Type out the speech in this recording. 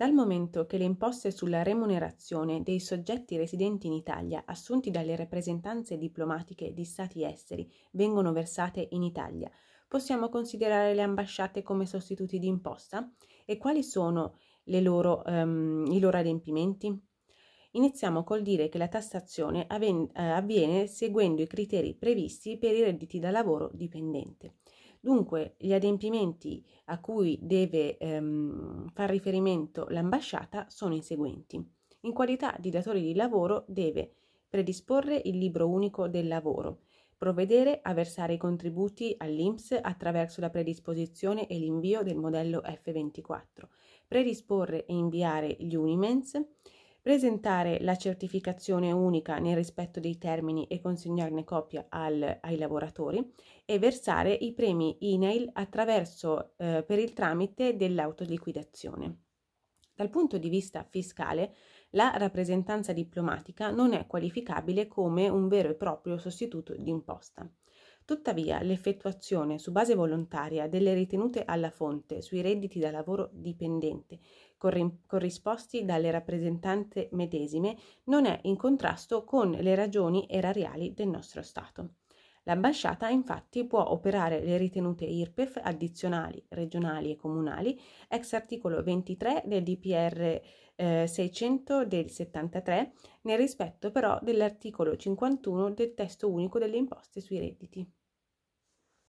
Dal momento che le imposte sulla remunerazione dei soggetti residenti in Italia assunti dalle rappresentanze diplomatiche di stati esteri vengono versate in Italia, possiamo considerare le ambasciate come sostituti di imposta? E quali sono loro, um, i loro adempimenti? Iniziamo col dire che la tassazione avven- eh, avviene seguendo i criteri previsti per i redditi da lavoro dipendente. Dunque, gli adempimenti a cui deve ehm, far riferimento l'ambasciata sono i seguenti. In qualità di datore di lavoro deve predisporre il libro unico del lavoro, provvedere a versare i contributi all'INPS attraverso la predisposizione e l'invio del modello F24, predisporre e inviare gli Unimens, presentare la certificazione unica nel rispetto dei termini e consegnarne copia al, ai lavoratori e versare i premi INAIL attraverso eh, per il tramite dell'autoliquidazione. Dal punto di vista fiscale, la rappresentanza diplomatica non è qualificabile come un vero e proprio sostituto d'imposta. Tuttavia, l'effettuazione su base volontaria delle ritenute alla fonte sui redditi da lavoro dipendente corrisposti dalle rappresentanze medesime non è in contrasto con le ragioni erariali del nostro Stato. L'ambasciata infatti può operare le ritenute IRPEF addizionali regionali e comunali ex articolo 23 del DPR eh, 600 del 73 nel rispetto però dell'articolo 51 del testo unico delle imposte sui redditi.